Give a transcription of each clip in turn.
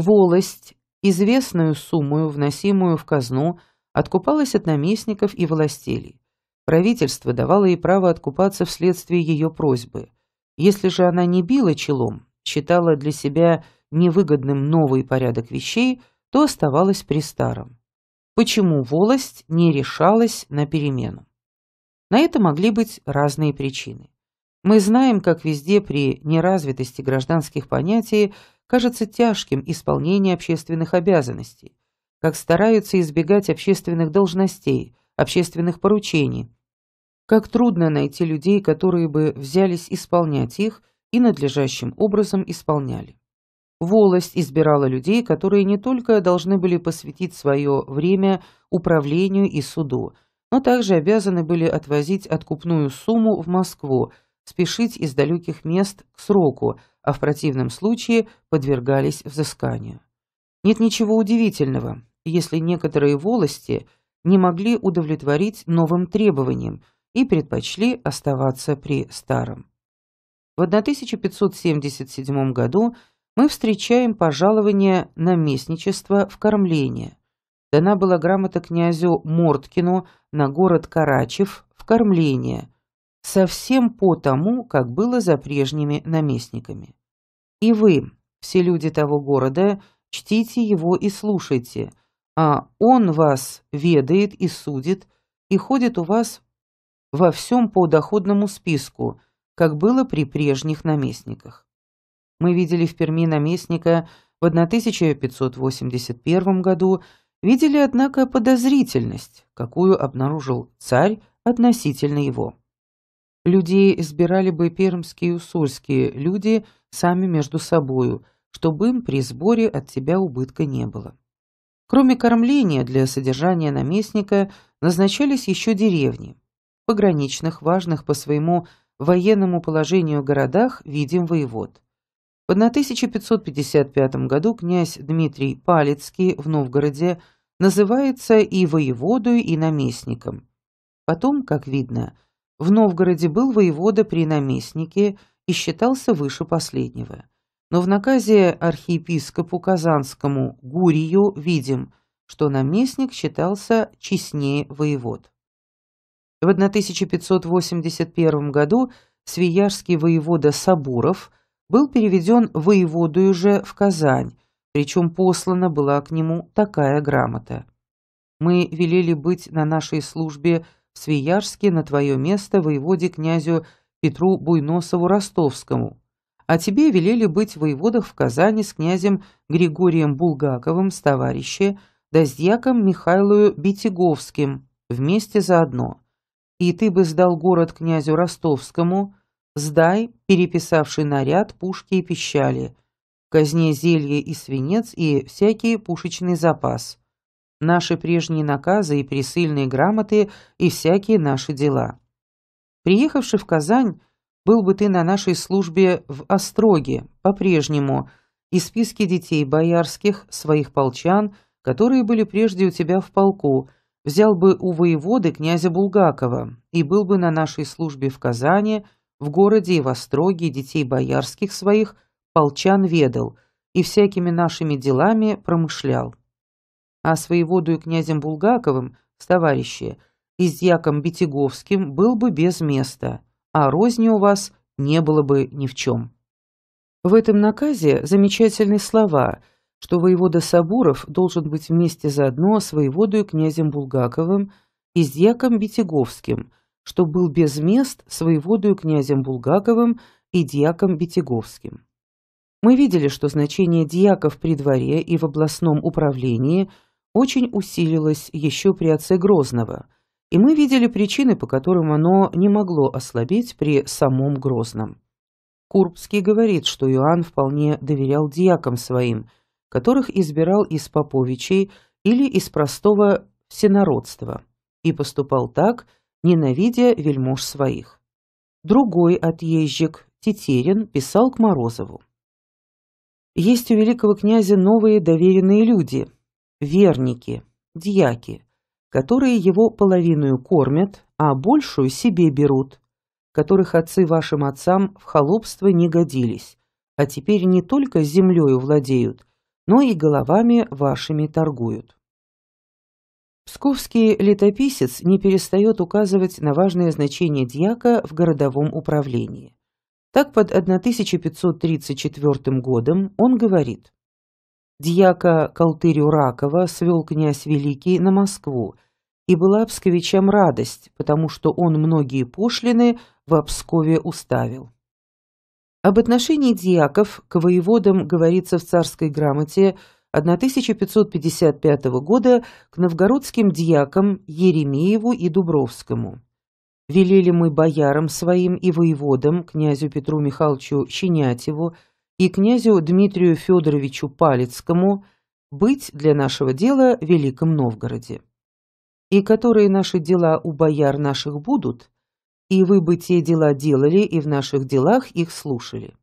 волость, известную сумму, вносимую в казну, откупалась от наместников и властелей. Правительство давало ей право откупаться вследствие ее просьбы. Если же она не била челом, считала для себя невыгодным новый порядок вещей, то оставалась при старом. Почему волость не решалась на перемену? На это могли быть разные причины. Мы знаем, как везде при неразвитости гражданских понятий кажется тяжким исполнение общественных обязанностей, как стараются избегать общественных должностей, общественных поручений, как трудно найти людей, которые бы взялись исполнять их и надлежащим образом исполняли. Волость избирала людей, которые не только должны были посвятить свое время управлению и суду, но также обязаны были отвозить откупную сумму в Москву, спешить из далеких мест к сроку, а в противном случае подвергались взысканию. Нет ничего удивительного, если некоторые волости не могли удовлетворить новым требованиям и предпочли оставаться при старом. В 1577 году мы встречаем пожалование наместничества в кормление. Дана была грамота князю Морткину на город Карачев в кормление, совсем по тому, как было за прежними наместниками. И вы, все люди того города, чтите его и слушайте, а он вас ведает и судит, и ходит у вас во всем по доходному списку, как было при прежних наместниках. Мы видели в Перми наместника в 1581 году, видели, однако, подозрительность, какую обнаружил царь относительно его. Людей избирали бы пермские и уссурские люди сами между собою, чтобы им при сборе от тебя убытка не было. Кроме кормления для содержания наместника назначались еще деревни. пограничных, важных по своему военному положению городах видим воевод. В 1555 году князь Дмитрий Палецкий в Новгороде называется и воеводой, и наместником. Потом, как видно, в Новгороде был воевода при наместнике и считался выше последнего. Но в наказе архиепископу Казанскому Гурию видим, что наместник считался честнее воевод. В 1581 году свияжский воевода Сабуров был переведен воеводою же в Казань, причем послана была к нему такая грамота. «Мы велели быть на нашей службе в Свиярске на твое место воеводе князю Петру Буйносову Ростовскому, а тебе велели быть в воеводах в Казани с князем Григорием Булгаковым с товарища, да с дьяком Михайлою Битяговским, вместе заодно. И ты бы сдал город князю Ростовскому, сдай, переписавший наряд, пушки и пищали, казне зелье и свинец и всякий пушечный запас – наши прежние наказы и присыльные грамоты и всякие наши дела. Приехавший в Казань, был бы ты на нашей службе в Остроге по-прежнему, и списки детей боярских, своих полчан, которые были прежде у тебя в полку, взял бы у воеводы князя Булгакова и был бы на нашей службе в Казани, в городе и в Остроге детей боярских своих полчан ведал и всякими нашими делами промышлял а с воеводою князем Булгаковым с товарище и с яком Бетяговским был бы без места, а розни у вас не было бы ни в чем. В этом наказе замечательные слова, что воевода Сабуров должен быть вместе заодно с воеводою князем Булгаковым и с яком Бетяговским, что был без мест с воеводою князем Булгаковым и дьяком Бетяговским. Мы видели, что значение дьяков при дворе и в областном управлении – очень усилилось еще при отце Грозного, и мы видели причины, по которым оно не могло ослабеть при самом Грозном. Курбский говорит, что Иоанн вполне доверял диакам своим, которых избирал из поповичей или из простого всенародства, и поступал так, ненавидя вельмож своих. Другой отъезжик, Тетерин, писал к Морозову. «Есть у великого князя новые доверенные люди, верники, дьяки, которые его половину кормят, а большую себе берут, которых отцы вашим отцам в холопство не годились, а теперь не только землею владеют, но и головами вашими торгуют. Псковский летописец не перестает указывать на важное значение дьяка в городовом управлении. Так под 1534 годом он говорит Дьяка Колтырю Ракова свел князь Великий на Москву, и была псковичам радость, потому что он многие пошлины в Обскове уставил. Об отношении дьяков к воеводам говорится в царской грамоте 1555 года к новгородским дьякам Еремееву и Дубровскому. «Велели мы боярам своим и воеводам, князю Петру Михайловичу Щенятеву, и князю Дмитрию Федоровичу Палецкому быть для нашего дела в Великом Новгороде. И которые наши дела у бояр наших будут, и вы бы те дела делали и в наших делах их слушали.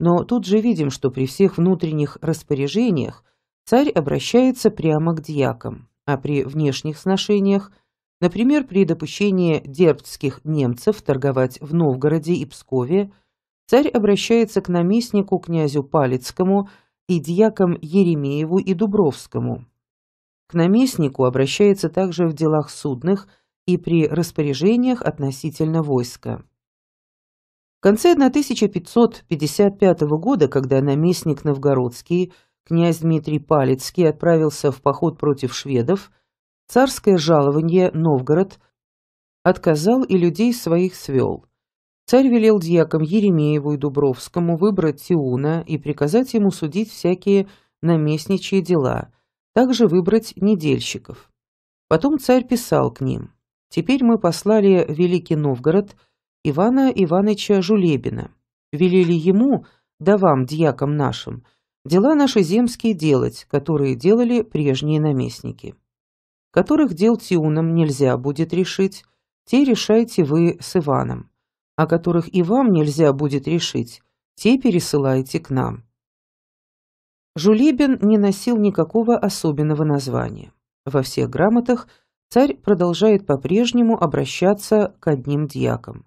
Но тут же видим, что при всех внутренних распоряжениях царь обращается прямо к дьякам, а при внешних сношениях – например, при допущении дербцких немцев торговать в Новгороде и Пскове, царь обращается к наместнику князю Палецкому и дьякам Еремееву и Дубровскому. К наместнику обращается также в делах судных и при распоряжениях относительно войска. В конце 1555 года, когда наместник Новгородский, князь Дмитрий Палецкий, отправился в поход против шведов, царское жалование Новгород отказал и людей своих свел. Царь велел дьякам Еремееву и Дубровскому выбрать Тиуна и приказать ему судить всякие наместничьи дела, также выбрать недельщиков. Потом царь писал к ним. «Теперь мы послали Великий Новгород Ивана Ивановича Жулебина. Велели ему, да вам, дьякам нашим, дела наши земские делать, которые делали прежние наместники. Которых дел Тиуном нельзя будет решить, те решайте вы с Иваном о которых и вам нельзя будет решить, те пересылайте к нам. Жулебин не носил никакого особенного названия. Во всех грамотах царь продолжает по-прежнему обращаться к одним дьякам.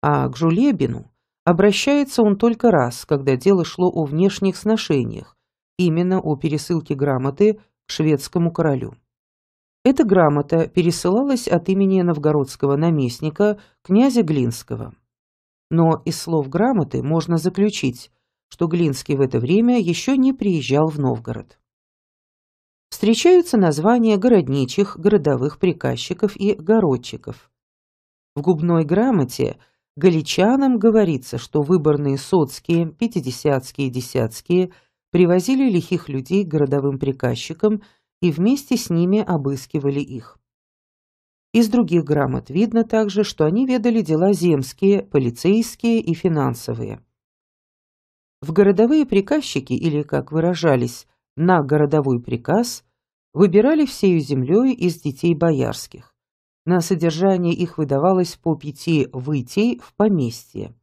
А к Жулебину обращается он только раз, когда дело шло о внешних сношениях, именно о пересылке грамоты к шведскому королю. Эта грамота пересылалась от имени новгородского наместника князя Глинского но из слов грамоты можно заключить, что Глинский в это время еще не приезжал в Новгород. Встречаются названия городничих, городовых приказчиков и городчиков. В губной грамоте галичанам говорится, что выборные соцкие, пятидесятские, десятские привозили лихих людей городовым приказчикам и вместе с ними обыскивали их. Из других грамот видно также, что они ведали дела земские, полицейские и финансовые. В городовые приказчики, или, как выражались, на городовой приказ, выбирали всею землей из детей боярских. На содержание их выдавалось по пяти вытей в поместье.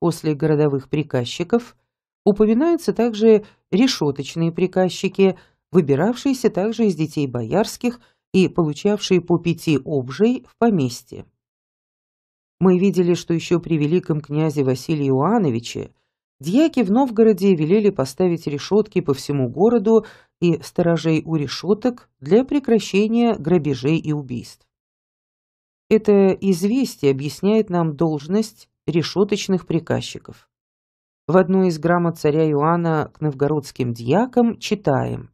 После городовых приказчиков упоминаются также решеточные приказчики, выбиравшиеся также из детей боярских – и получавшие по пяти обжей в поместье. Мы видели, что еще при великом князе Василии Иоановиче дьяки в Новгороде велели поставить решетки по всему городу и сторожей у решеток для прекращения грабежей и убийств. Это известие объясняет нам должность решеточных приказчиков. В одной из грамот царя Иоанна к новгородским дьякам читаем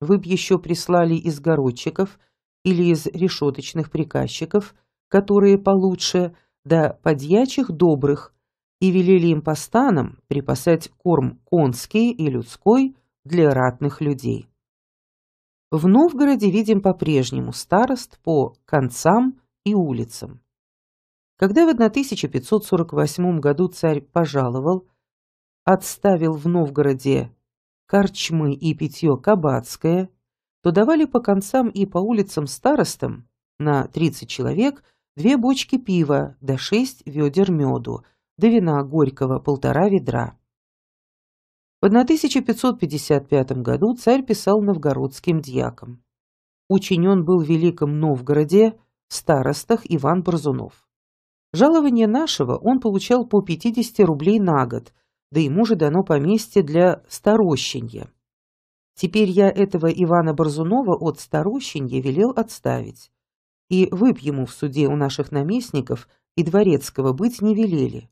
вы б еще прислали из городчиков или из решеточных приказчиков, которые получше, да подьячих добрых, и велели им по станам припасать корм конский и людской для ратных людей. В Новгороде видим по-прежнему старост по концам и улицам. Когда в 1548 году царь пожаловал, отставил в Новгороде корчмы и питье кабацкое, то давали по концам и по улицам старостам на 30 человек две бочки пива до да 6 ведер меду, до да вина горького полтора ведра. В 1555 году царь писал новгородским дьякам. Учинен был в Великом Новгороде в старостах Иван Борзунов. Жалование нашего он получал по 50 рублей на год – да ему же дано поместье для старощенья. Теперь я этого Ивана Борзунова от старощенья велел отставить, и выпь ему в суде у наших наместников и дворецкого быть не велели.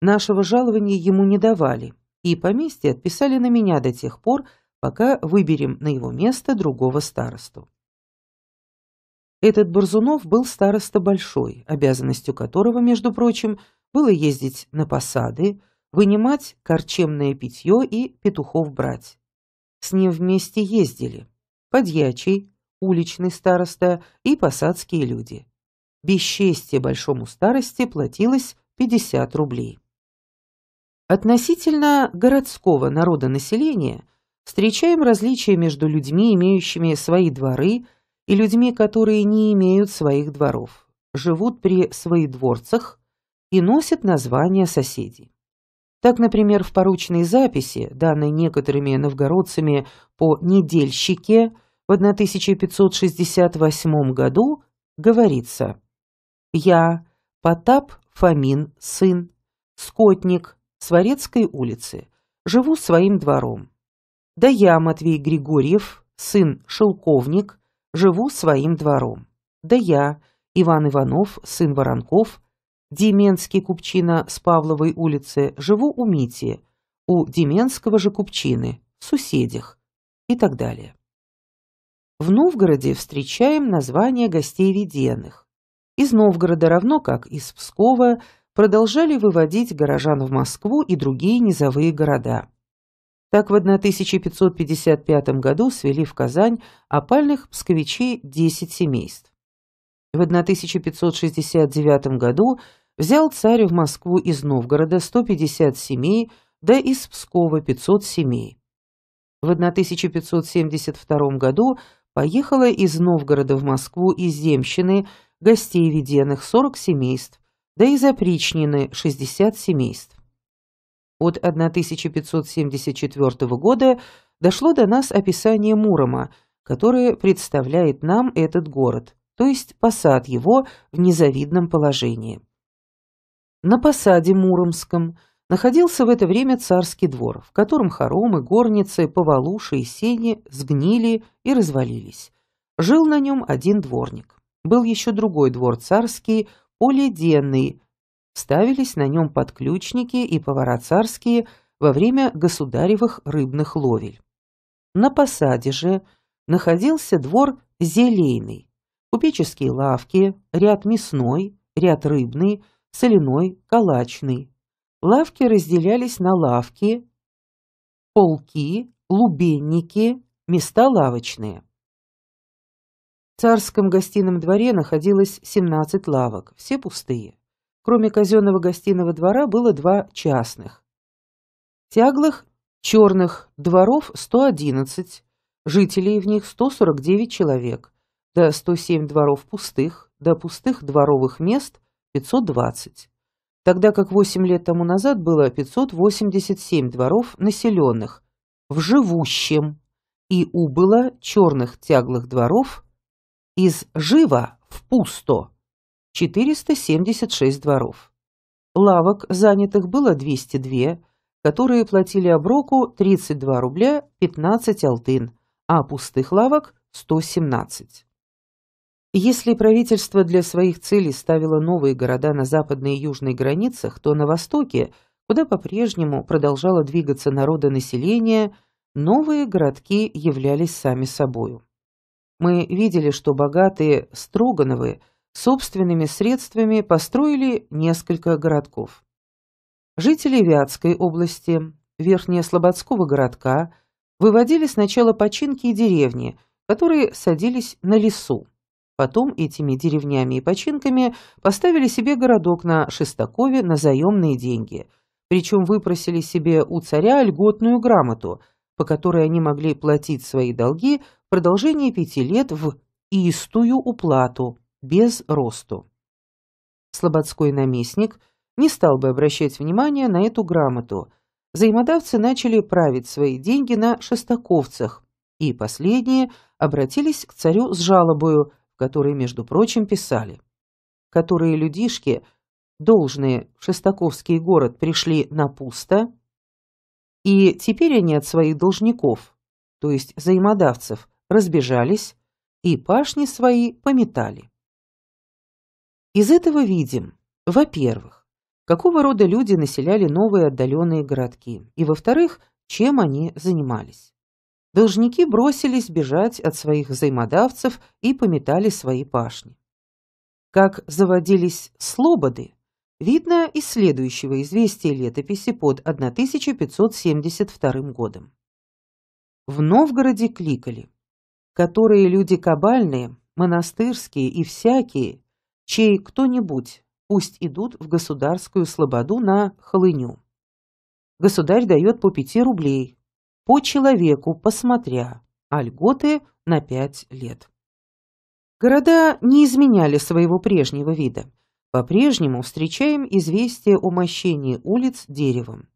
Нашего жалования ему не давали, и поместье отписали на меня до тех пор, пока выберем на его место другого старосту. Этот Борзунов был староста большой, обязанностью которого, между прочим, было ездить на посады, вынимать корчемное питье и петухов брать. С ним вместе ездили подьячий, уличный староста и посадские люди. Бесчестье большому старости платилось 50 рублей. Относительно городского народонаселения встречаем различия между людьми, имеющими свои дворы, и людьми, которые не имеют своих дворов, живут при своих дворцах и носят названия соседей. Так, например, в поручной записи, данной некоторыми новгородцами по «недельщике» в 1568 году, говорится «Я, Потап Фомин, сын, скотник Сварецкой улицы, живу своим двором. Да я, Матвей Григорьев, сын Шелковник, живу своим двором. Да я, Иван Иванов, сын Воронков, Деменский купчина с Павловой улицы, живу у Мити, у Деменского же купчины, в соседях и так далее. В Новгороде встречаем названия гостей Веденных. Из Новгорода, равно как из Пскова, продолжали выводить горожан в Москву и другие низовые города. Так в 1555 году свели в Казань опальных псковичей 10 семейств. В 1569 году взял царю в Москву из Новгорода 150 семей, да из Пскова 500 семей. В 1572 году поехало из Новгорода в Москву из Земщины гостей веденных 40 семейств, да из опричнины 60 семейств. От 1574 года дошло до нас описание Мурома, которое представляет нам этот город, то есть посад его в незавидном положении. На посаде Муромском находился в это время царский двор, в котором хоромы, горницы, повалуши и сени сгнили и развалились. Жил на нем один дворник. Был еще другой двор царский, поледенный. Ставились на нем подключники и повара царские во время государевых рыбных ловель. На посаде же находился двор зелейный, купеческие лавки, ряд мясной, ряд рыбный – соляной, калачный. Лавки разделялись на лавки, полки, лубенники, места лавочные. В царском гостином дворе находилось 17 лавок, все пустые. Кроме казенного гостиного двора было два частных. Тяглых черных дворов 111, жителей в них 149 человек, до 107 дворов пустых, до пустых дворовых мест 520, тогда как 8 лет тому назад было 587 дворов населенных в живущем и убыло черных тяглых дворов из живо в пусто 476 дворов. Лавок занятых было 202, которые платили оброку 32 рубля 15 алтын, а пустых лавок 117. Если правительство для своих целей ставило новые города на западной и южной границах, то на востоке, куда по-прежнему продолжало двигаться народонаселение, новые городки являлись сами собою. Мы видели, что богатые Строгановы собственными средствами построили несколько городков. Жители Вятской области, Верхнеслободского городка, выводили сначала починки и деревни, которые садились на лесу. Потом этими деревнями и починками поставили себе городок на Шестакове на заемные деньги. Причем выпросили себе у царя льготную грамоту, по которой они могли платить свои долги в продолжении пяти лет в истую уплату, без росту. Слободской наместник не стал бы обращать внимание на эту грамоту. Взаимодавцы начали править свои деньги на шестаковцах, и последние обратились к царю с жалобою, которые между прочим, писали, которые людишки, должные в Шестаковский город, пришли на пусто, и теперь они от своих должников, то есть взаимодавцев, разбежались и пашни свои пометали. Из этого видим, во-первых, какого рода люди населяли новые отдаленные городки, и, во-вторых, чем они занимались. Должники бросились бежать от своих взаимодавцев и пометали свои пашни. Как заводились слободы, видно из следующего известия летописи под 1572 годом. В Новгороде кликали, которые люди кабальные, монастырские и всякие, чей кто-нибудь, пусть идут в государскую слободу на холыню. Государь дает по пяти рублей, по человеку, посмотря, а льготы на 5 лет. Города не изменяли своего прежнего вида. По-прежнему встречаем известие о мощении улиц деревом.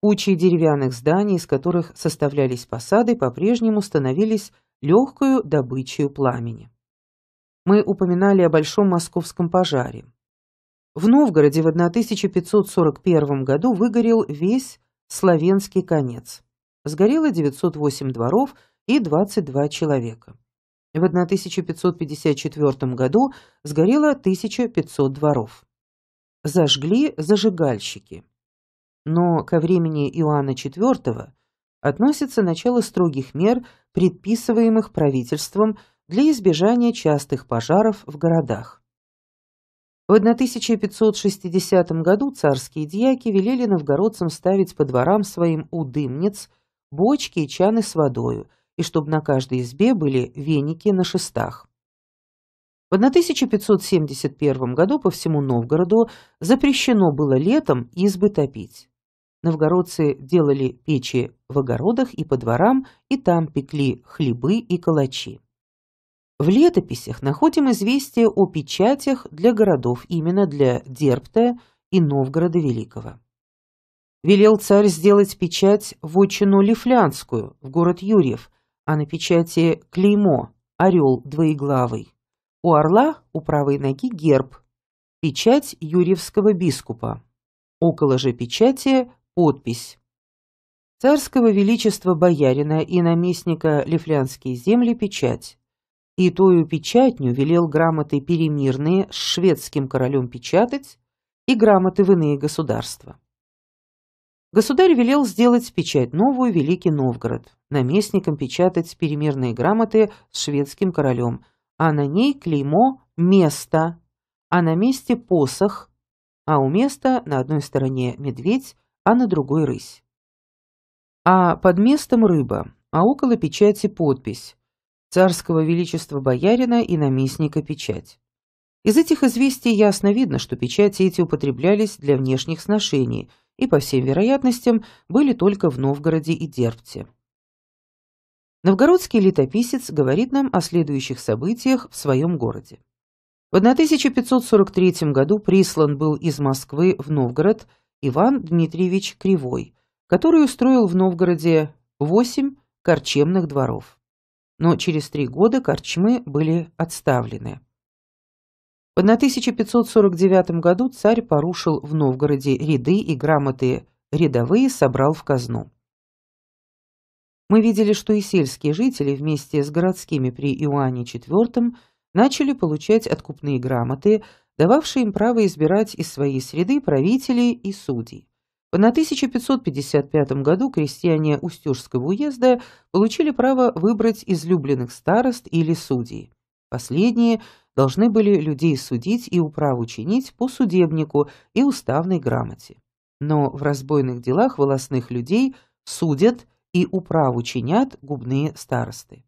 Кучи деревянных зданий, из которых составлялись посады, по-прежнему становились легкую добычей пламени. Мы упоминали о Большом Московском пожаре. В Новгороде в 1541 году выгорел весь славянский конец сгорело 908 дворов и 22 человека. В 1554 году сгорело 1500 дворов. Зажгли зажигальщики. Но ко времени Иоанна IV относится начало строгих мер, предписываемых правительством для избежания частых пожаров в городах. В 1560 году царские дьяки велели новгородцам ставить по дворам своим удымниц – бочки и чаны с водою, и чтобы на каждой избе были веники на шестах. В 1571 году по всему Новгороду запрещено было летом избы топить. Новгородцы делали печи в огородах и по дворам, и там пекли хлебы и калачи. В летописях находим известие о печатях для городов именно для Дербта и Новгорода Великого велел царь сделать печать в отчину Лифлянскую, в город Юрьев, а на печати клеймо «Орел двоеглавый». У орла у правой ноги герб, печать юрьевского бискупа. Около же печати подпись. Царского Величества Боярина и наместника Лифлянские земли печать. И тою печатню велел грамоты перемирные с шведским королем печатать и грамоты в иные государства. Государь велел сделать печать новую Великий Новгород, наместником печатать перемирные грамоты с шведским королем, а на ней клеймо «Место», а на месте посох, а у места на одной стороне медведь, а на другой рысь. А под местом рыба, а около печати подпись «Царского Величества Боярина и наместника печать». Из этих известий ясно видно, что печати эти употреблялись для внешних сношений – и, по всем вероятностям, были только в Новгороде и Дербте. Новгородский летописец говорит нам о следующих событиях в своем городе. В 1543 году прислан был из Москвы в Новгород Иван Дмитриевич Кривой, который устроил в Новгороде восемь корчемных дворов. Но через три года корчмы были отставлены. В 1549 году царь порушил в Новгороде ряды и грамоты рядовые собрал в казну. Мы видели, что и сельские жители вместе с городскими при Иоанне IV начали получать откупные грамоты, дававшие им право избирать из своей среды правителей и судей. На 1555 году крестьяне Устюжского уезда получили право выбрать излюбленных старост или судей. Последние должны были людей судить и управу чинить по судебнику и уставной грамоте. Но в разбойных делах волосных людей судят и управу чинят губные старосты.